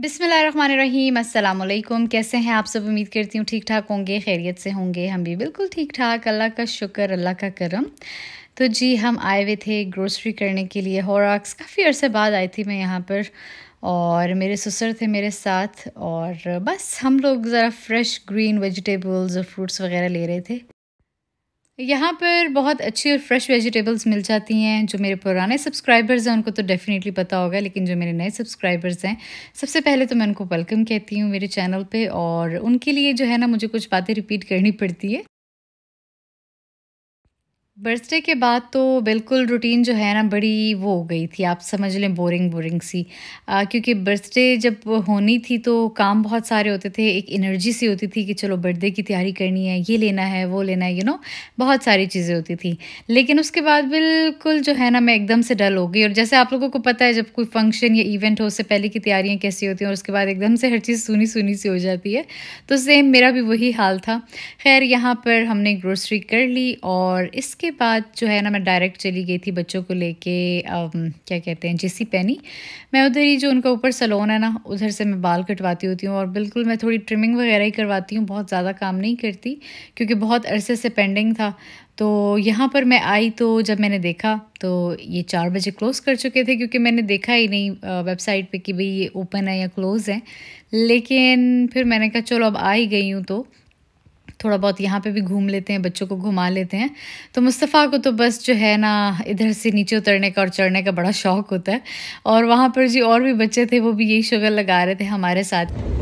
बिसमीम अल्लाम कैसे हैं आप सब उम्मीद करती हूँ ठीक ठाक होंगे खैरियत से होंगे हम भी बिल्कुल ठीक ठाक अल्लाह का शुक्र अल्लाह का करम तो जी हम आए हुए थे ग्रोसरी करने के लिए हॉराक्स काफ़ी अरसे बाद आई थी मैं यहाँ पर और मेरे ससुर थे मेरे साथ और बस हम लोग ज़रा फ्रेश ग्रीन वेजिटेबल्स और फ्रूट्स वगैरह ले रहे थे यहाँ पर बहुत अच्छी और फ्रेश वेजिटेबल्स मिल जाती हैं जो मेरे पुराने सब्सक्राइबर्स हैं उनको तो डेफ़िनेटली पता होगा लेकिन जो मेरे नए सब्सक्राइबर्स हैं सबसे पहले तो मैं उनको वेलकम कहती हूँ मेरे चैनल पे और उनके लिए जो है ना मुझे कुछ बातें रिपीट करनी पड़ती है बर्थडे के बाद तो बिल्कुल रूटीन जो है ना बड़ी वो हो गई थी आप समझ लें बोरिंग बोरिंग सी आ, क्योंकि बर्थडे जब होनी थी तो काम बहुत सारे होते थे एक एनर्जी सी होती थी कि चलो बर्थडे की तैयारी करनी है ये लेना है वो लेना है यू नो बहुत सारी चीज़ें होती थी लेकिन उसके बाद बिल्कुल जो है ना मैं एकदम से डल हो गई और जैसे आप लोगों को पता है जब कोई फंक्शन या इवेंट हो उससे पहले की तैयारियाँ कैसी होती हैं और उसके बाद एकदम से हर चीज़ सुनी सुनी सी हो जाती है तो सेम मेरा भी वही हाल था खैर यहाँ पर हमने ग्रोसरी कर ली और इसके बाद जो है ना मैं डायरेक्ट चली गई थी बच्चों को लेके um, क्या कहते हैं जेसी पैनी मैं उधर ही जो उनका ऊपर सलोन है ना उधर से मैं बाल कटवाती होती हूँ और बिल्कुल मैं थोड़ी ट्रिमिंग वगैरह ही करवाती हूँ बहुत ज़्यादा काम नहीं करती क्योंकि बहुत अरसे से पेंडिंग था तो यहाँ पर मैं आई तो जब मैंने देखा तो ये चार बजे क्लोज़ कर चुके थे क्योंकि मैंने देखा ही नहीं वेबसाइट uh, पे कि भाई ये ओपन है या क्लोज़ है लेकिन फिर मैंने कहा चलो अब आ ही गई हूँ तो थोड़ा बहुत यहाँ पे भी घूम लेते हैं बच्चों को घुमा लेते हैं तो मुस्तफ़ा को तो बस जो है ना इधर से नीचे उतरने का और चढ़ने का बड़ा शौक होता है और वहाँ पर जो और भी बच्चे थे वो भी यही शुगर लगा रहे थे हमारे साथ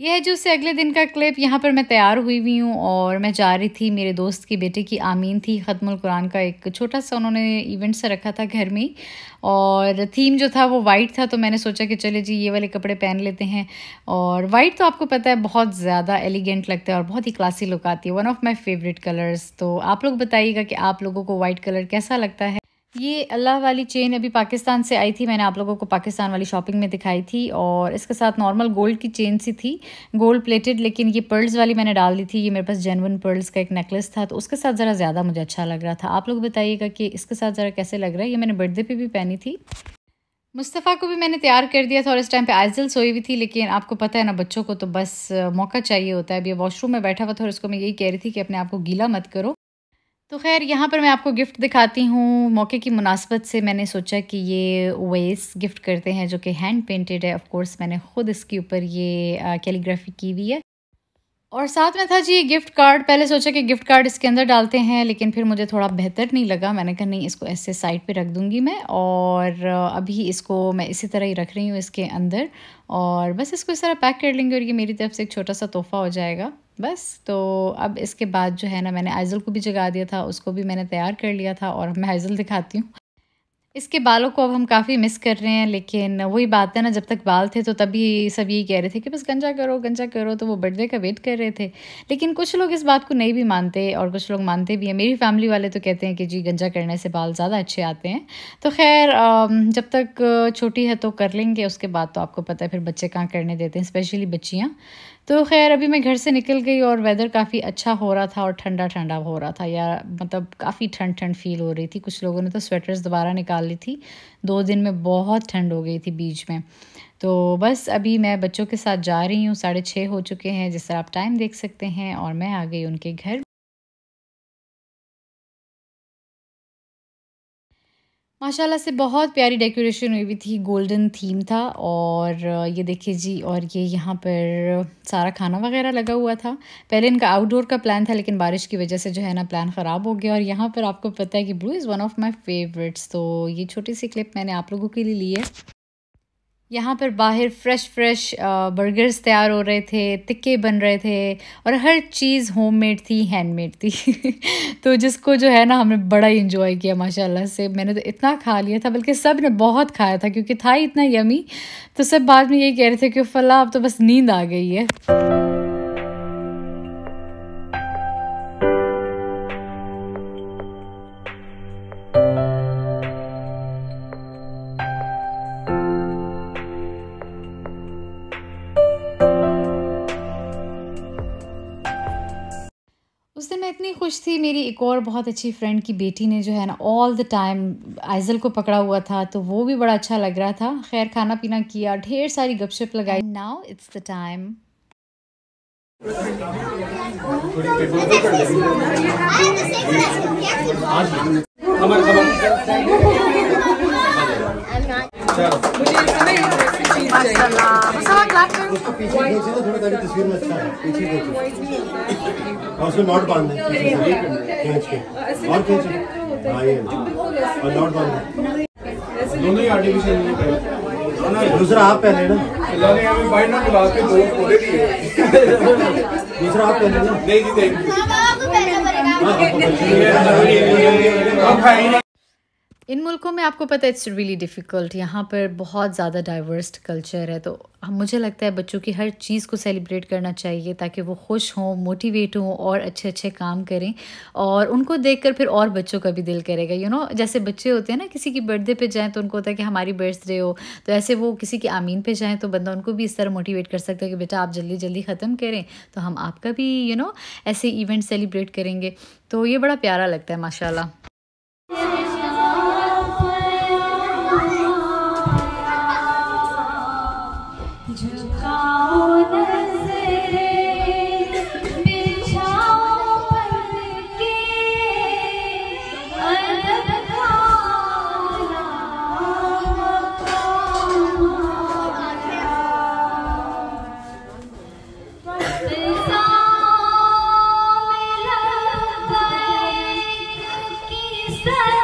यह है जो से अगले दिन का क्लिप यहाँ पर मैं तैयार हुई हुई हूँ और मैं जा रही थी मेरे दोस्त की बेटे की आमीन थी ख़त्मुल कुरान का एक छोटा सा उन्होंने इवेंट से रखा था घर में और थीम जो था वो वाइट था तो मैंने सोचा कि चले जी ये वाले कपड़े पहन लेते हैं और वाइट तो आपको पता है बहुत ज़्यादा एलिगेंट लगता है और बहुत ही क्लासी लुक आती है one of my favourite colours तो आप लोग बताइएगा कि आप लोगों को वाइट कलर कैसा लगता है ये अल्लाह वाली चेन अभी पाकिस्तान से आई थी मैंने आप लोगों को पाकिस्तान वाली शॉपिंग में दिखाई थी और इसके साथ नॉर्मल गोल्ड की चेन सी थी गोल्ड प्लेटेड लेकिन ये पर्ल्स वाली मैंने डाल दी थी ये मेरे पास जेनवन पर्ल्स का एक नेकलेस था तो उसके साथ ज़रा ज़्यादा मुझे अच्छा लग रहा था आप लोग बताइएगा कि इसके साथ ज़रा कैसे लग रहा है ये मैंने बर्थडे पर भी पहनी थी मुस्तफ़ा को भी मैंने तैयार कर दिया था और इस टाइम पे आइजल सोई हुई थी लेकिन आपको पता है ना बच्चों को तो बस मौका चाहिए होता है अभी वॉशरूम में बैठा हुआ था और इसको मैं यही कह रही थी कि अपने आप को गीला मत करो तो खैर यहाँ पर मैं आपको गिफ्ट दिखाती हूँ मौके की मुनासबत से मैंने सोचा कि ये वेस गिफ्ट करते हैं जो कि हैंड पेंटेड है ऑफ कोर्स मैंने ख़ुद इसके ऊपर ये कैलीग्राफी की हुई है और साथ में था जी ये गिफ्ट कार्ड पहले सोचा कि गिफ्ट कार्ड इसके अंदर डालते हैं लेकिन फिर मुझे थोड़ा बेहतर नहीं लगा मैंने कहा नहीं इसको ऐसे साइड पे रख दूंगी मैं और अभी इसको मैं इसी तरह ही रख रही हूँ इसके अंदर और बस इसको इस तरह पैक कर लेंगे और ये मेरी तरफ से एक छोटा सा तोहफा हो जाएगा बस तो अब इसके बाद जो है ना मैंने आइजल को भी जगा दिया था उसको भी मैंने तैयार कर लिया था और मैं आइजल दिखाती हूँ इसके बालों को अब हम काफ़ी मिस कर रहे हैं लेकिन वही बात है ना जब तक बाल थे तो तभी सब यही कह रहे थे कि बस गंजा करो गंजा करो तो वो बर्थडे का वेट कर रहे थे लेकिन कुछ लोग इस बात को नहीं भी मानते और कुछ लोग मानते भी हैं मेरी फैमिली वाले तो कहते हैं कि जी गंजा करने से बाल ज़्यादा अच्छे आते हैं तो खैर जब तक छोटी है तो कर लेंगे उसके बाद तो आपको पता है फिर बच्चे कहाँ करने देते हैं स्पेशली बच्चियाँ तो खैर अभी मैं घर से निकल गई और वेदर काफ़ी अच्छा हो रहा था और ठंडा ठंडा हो रहा था या मतलब काफ़ी ठंड ठंड फील हो रही थी कुछ लोगों ने तो स्वेटर्स दोबारा निकाल ली थी दो दिन में बहुत ठंड हो गई थी बीच में तो बस अभी मैं बच्चों के साथ जा रही हूँ साढ़े छः हो चुके हैं जिस तरह आप टाइम देख सकते हैं और मैं आ गई उनके घर माशाल्लाह से बहुत प्यारी डेकोरेशन हुई हुई थी गोल्डन थीम था और ये देखिए जी और ये यहाँ पर सारा खाना वगैरह लगा हुआ था पहले इनका आउटडोर का प्लान था लेकिन बारिश की वजह से जो है ना प्लान ख़राब हो गया और यहाँ पर आपको पता है कि blue is one of my favourites तो ये छोटी सी क्लिप मैंने आप लोगों के लिए ली है यहाँ पर बाहर फ्रेश फ्रेश बर्गर्स तैयार हो रहे थे टिक्के बन रहे थे और हर चीज़ होममेड थी हैंडमेड थी तो जिसको जो है ना हमने बड़ा इन्जॉय किया माशाल्लाह से मैंने तो इतना खा लिया था बल्कि सब ने बहुत खाया था क्योंकि था ही इतना यमी तो सब बाद में ये कह रहे थे कि फ़ला अब तो बस नींद आ गई है खुश थी मेरी एक और बहुत अच्छी फ्रेंड की बेटी ने जो है ना ऑल द टाइम आइजल को पकड़ा हुआ था तो वो भी बड़ा अच्छा लग रहा था खैर खाना पीना किया ढेर सारी गपशप लगाई नाउ इट्स द टाइम हमारे उसको पीछे भेजे तो थोड़ा दोनों ही आर्टिफिशियल दूसरा आप पहले ना दूसरा आप पहले ना नहीं जी थैंक इन मुल्कों में आपको पता है इट्स रियली डिफ़िकल्ट यहाँ पर बहुत ज़्यादा डाइवर्स कल्चर है तो मुझे लगता है बच्चों की हर चीज़ को सेलिब्रेट करना चाहिए ताकि वो खुश हों मोटिवेट हों और अच्छे अच्छे काम करें और उनको देख कर फिर और बच्चों का भी दिल करेगा यू you नो know, जैसे बच्चे होते हैं ना किसी की बर्थडे पे जाएँ तो उनको होता है कि हमारी बर्थडे हो तो ऐसे वो किसी की आमीन पे जाएँ तो बंदा उनको भी इस तरह मोटिवेट कर सकता है कि बेटा आप जल्दी जल्दी ख़त्म करें तो हम आपका भी यू you नो know, ऐसे इवेंट सेलिब्रेट करेंगे तो ये बड़ा प्यारा लगता है माशाल्लाह Stay.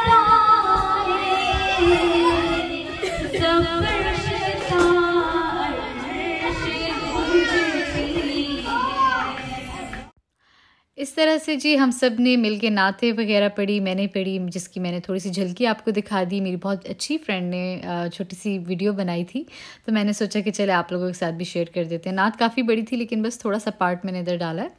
तरह से जी हम सब ने मिल के नाते वगैरह पढ़ी मैंने पढ़ी जिसकी मैंने थोड़ी सी झलकी आपको दिखा दी मेरी बहुत अच्छी फ्रेंड ने छोटी सी वीडियो बनाई थी तो मैंने सोचा कि चले आप लोगों के साथ भी शेयर कर देते हैं नात काफ़ी बड़ी थी लेकिन बस थोड़ा सा पार्ट मैंने इधर डाला है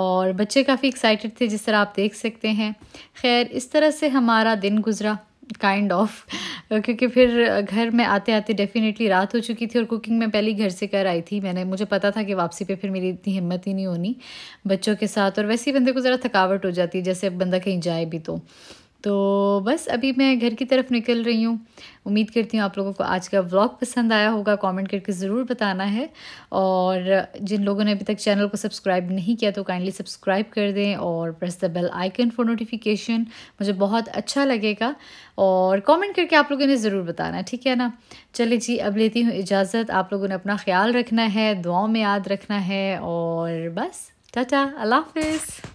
और बच्चे काफ़ी एक्साइटेड थे जिस तरह आप देख सकते हैं खैर इस तरह से हमारा दिन गुजरा काइंड kind ऑफ of. क्योंकि फिर घर में आते आते डेफिनेटली रात हो चुकी थी और कुकिंग मैं पहले घर से कर आई थी मैंने मुझे पता था कि वापसी पे फिर मेरी इतनी हिम्मत ही नहीं होनी बच्चों के साथ और वैसे ही बंदे को ज़रा थकावट हो जाती है जैसे अब बंदा कहीं जाए भी तो तो बस अभी मैं घर की तरफ निकल रही हूँ उम्मीद करती हूँ आप लोगों को आज का व्लॉग पसंद आया होगा कमेंट करके ज़रूर बताना है और जिन लोगों ने अभी तक चैनल को सब्सक्राइब नहीं किया तो काइंडली सब्सक्राइब कर दें और press the bell icon for notification मुझे बहुत अच्छा लगेगा और कमेंट करके आप लोगों ने ज़रूर बताना है ठीक है ना चले जी अब लेती हूँ इजाज़त आप लोगों ने अपना ख्याल रखना है दुआओं में याद रखना है और बस टाटा अल्लाह हाफिज़